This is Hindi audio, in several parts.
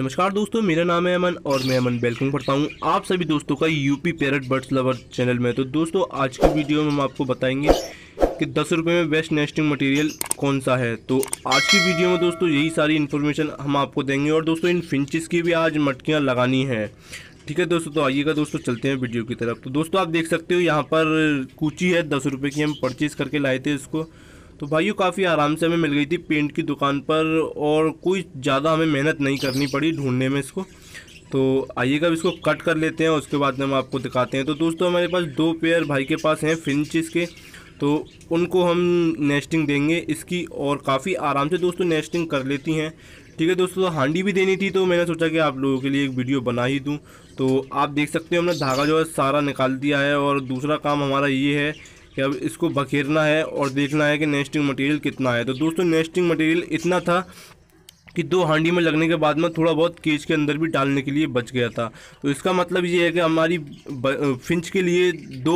नमस्कार दोस्तों मेरा नाम है अमन और मैं अमन वेलकम करता हूँ आप सभी दोस्तों का UP parrot birds lover channel में तो दोस्तों आज की वीडियो में हम आपको बताएंगे कि दस रुपये में बेस्ट नेस्टिंग मटेरियल कौन सा है तो आज की वीडियो में दोस्तों यही सारी इन्फॉर्मेशन हम आपको देंगे और दोस्तों इन फिंचिस की भी आज मटकियाँ लगानी हैं ठीक है दोस्तों तो आइएगा दोस्तों चलते हैं वीडियो की तरफ तो दोस्तों आप देख सकते हो यहाँ पर कूची है दस रुपये की हम परचेज़ करके लाए थे इसको तो भाइयों काफ़ी आराम से हमें मिल गई थी पेंट की दुकान पर और कोई ज़्यादा हमें मेहनत नहीं करनी पड़ी ढूंढने में इसको तो आइएगा इसको कट कर लेते हैं उसके बाद में हम आपको दिखाते हैं तो दोस्तों हमारे पास दो पेयर भाई के पास हैं फिंचिस के तो उनको हम नेस्टिंग देंगे इसकी और काफ़ी आराम से दोस्तों नेस्टिंग कर लेती हैं ठीक है दोस्तों तो हांडी भी देनी थी तो मैंने सोचा कि आप लोगों के लिए एक वीडियो बना ही दूँ तो आप देख सकते हो हमने धागा जो है सारा निकाल दिया है और दूसरा काम हमारा ये है कि अब इसको बखेरना है और देखना है कि नेस्टिंग मटेरियल कितना है तो दोस्तों नेस्टिंग मटेरियल इतना था कि दो हांडी में लगने के बाद में थोड़ा बहुत केज के अंदर भी डालने के लिए बच गया था तो इसका मतलब ये है कि हमारी फिंच के लिए दो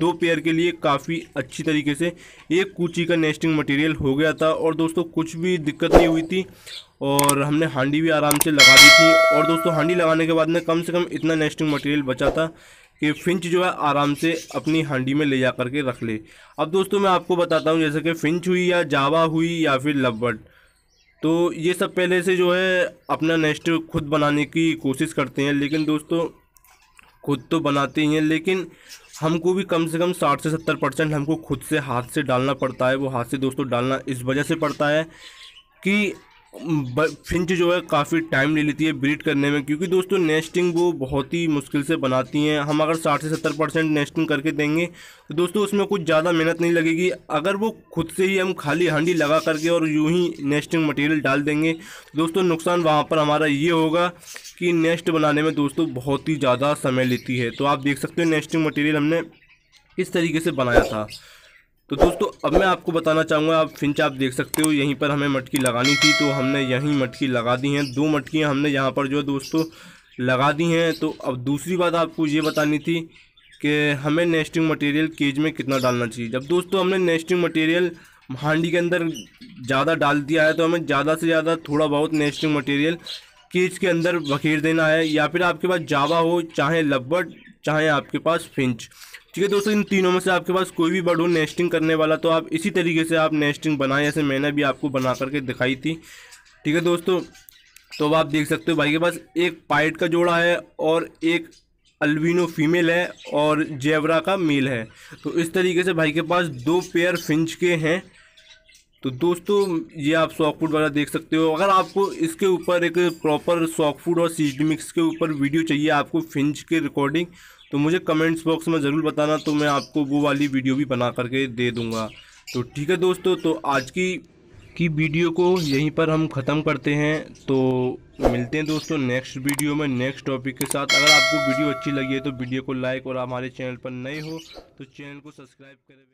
दो पेयर के लिए काफ़ी अच्छी तरीके से एक कूची का नेस्टिंग मटेरियल हो गया था और दोस्तों कुछ भी दिक्कत नहीं हुई थी और हमने हांडी भी आराम से लगा दी थी और दोस्तों हांडी लगाने के बाद में कम से कम इतना नेस्टिंग मटेरियल बचा था कि फिंच जो है आराम से अपनी हांडी में ले जा करके रख ले अब दोस्तों मैं आपको बताता हूँ जैसे कि फिंच हुई या जावा हुई या फिर लबड़ तो ये सब पहले से जो है अपना नेस्ट खुद बनाने की कोशिश करते हैं लेकिन दोस्तों खुद तो बनाते ही हैं लेकिन हमको भी कम से कम साठ से सत्तर परसेंट हमको खुद से हाथ से डालना पड़ता है वो हाथ से दोस्तों डालना इस वजह से पड़ता है कि फिंच जो है काफ़ी टाइम ले लेती है ब्रीड करने में क्योंकि दोस्तों नेस्टिंग वो बहुत ही मुश्किल से बनाती हैं हम अगर साठ से सत्तर परसेंट नेस्टिंग करके देंगे तो दोस्तों उसमें कुछ ज़्यादा मेहनत नहीं लगेगी अगर वो खुद से ही हम खाली हंडी लगा करके और यूं ही नेस्टिंग मटेरियल डाल देंगे तो दोस्तों नुकसान वहाँ पर हमारा ये होगा कि नेस्ट बनाने में दोस्तों बहुत ही ज़्यादा समय लेती है तो आप देख सकते हो नेस्टिंग मटेरियल हमने इस तरीके से बनाया था तो दोस्तों अब मैं आपको बताना चाहूँगा आप फिंच आप देख सकते हो यहीं पर हमें मटकी लगानी थी तो हमने यहीं मटकी लगा दी हैं दो मटकियाँ हमने यहाँ पर जो है दोस्तों लगा दी हैं तो अब दूसरी बात आपको ये बतानी थी कि हमें नेस्टिंग मटेरियल केज में कितना डालना चाहिए जब दोस्तों हमने नेस्टिंग मटेरियल हांडी के अंदर ज़्यादा डाल दिया है तो हमें ज़्यादा से ज़्यादा थोड़ा बहुत नेस्टिंग मटेरियल केज के अंदर बखेर देना है या फिर आपके पास जावा हो चाहे लब्बट चाहे आपके पास फिंच ठीक है दोस्तों इन तीनों में से आपके पास कोई भी बर्ड हो नेस्टिंग करने वाला तो आप इसी तरीके से आप नेस्टिंग बनाएं ऐसे मैंने भी आपको बना करके दिखाई थी ठीक है दोस्तों तो आप देख सकते हो भाई के पास एक पाइट का जोड़ा है और एक अल्बिनो फीमेल है और जेवरा का मेल है तो इस तरीके से भाई के पास दो पेयर फिंच के हैं तो दोस्तों ये आप सॉक फूड वाला देख सकते हो अगर आपको इसके ऊपर एक प्रॉपर सॉक फूड और सीज मिक्स के ऊपर वीडियो चाहिए आपको फिंच के रिकॉर्डिंग तो मुझे कमेंट्स बॉक्स में ज़रूर बताना तो मैं आपको वो वाली वीडियो भी बना करके दे दूँगा तो ठीक है दोस्तों तो आज की की वीडियो को यहीं पर हम ख़त्म करते हैं तो मिलते हैं दोस्तों नेक्स्ट वीडियो में नेक्स्ट टॉपिक के साथ अगर आपको वीडियो अच्छी लगी है तो वीडियो को लाइक और हमारे चैनल पर नए हो तो चैनल को सब्सक्राइब करें